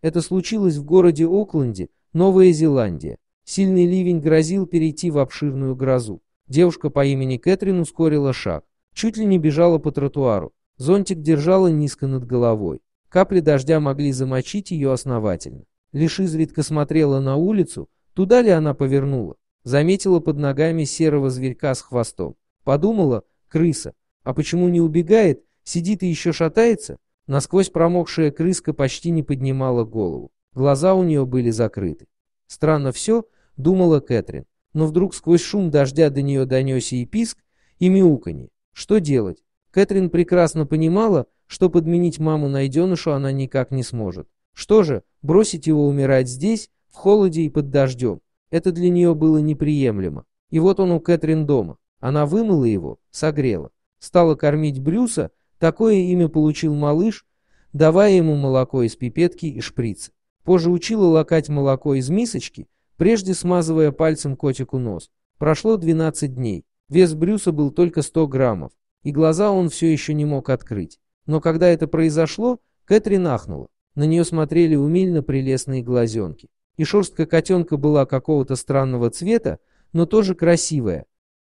Это случилось в городе Окленде, Новая Зеландия. Сильный ливень грозил перейти в обширную грозу. Девушка по имени Кэтрин ускорила шаг. Чуть ли не бежала по тротуару. Зонтик держала низко над головой. Капли дождя могли замочить ее основательно. Лишь изредка смотрела на улицу, туда ли она повернула. Заметила под ногами серого зверька с хвостом. Подумала, крыса, а почему не убегает, сидит и еще шатается? Насквозь промокшая крыска почти не поднимала голову. Глаза у нее были закрыты. Странно все, думала Кэтрин, но вдруг сквозь шум дождя до нее донесся и писк, и мяуканье. Что делать? Кэтрин прекрасно понимала, что подменить маму найденышу она никак не сможет. Что же, бросить его умирать здесь, в холоде и под дождем. Это для нее было неприемлемо. И вот он у Кэтрин дома. Она вымыла его, согрела. Стала кормить Брюса, Такое имя получил малыш, давая ему молоко из пипетки и шприца. Позже учила лакать молоко из мисочки, прежде смазывая пальцем котику нос. Прошло 12 дней. Вес Брюса был только 100 граммов, и глаза он все еще не мог открыть. Но когда это произошло, Кэтрин ахнула. На нее смотрели умильно прелестные глазенки. И шерстка котенка была какого-то странного цвета, но тоже красивая,